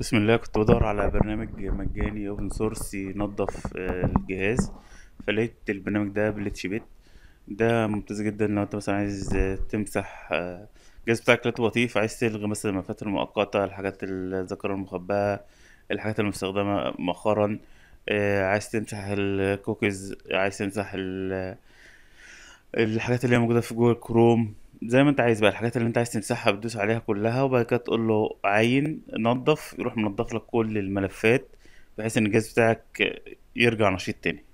بسم الله كنت بدور على برنامج مجاني اوبن سورس ينظف آه، الجهاز فلقيت البرنامج ده بليتش بيت ده ممتاز جدا لو انت مثلا عايز تمسح آه، الجهاز بتاعك لقيته لطيف عايز تلغي مثلا المفاتيح المؤقتة الحاجات الذاكرة المخبأة الحاجات المستخدمة مؤخرا آه، عايز تمسح الكوكيز عايز تمسح الحاجات اللي هي موجودة في جوجل كروم زي ما انت عايز بقى الحاجات اللي انت عايز تمسحها بتدوس عليها كلها وبعد كده تقول له عين نظف يروح منظف لك كل الملفات بحيث ان الجهاز بتاعك يرجع نشيط تاني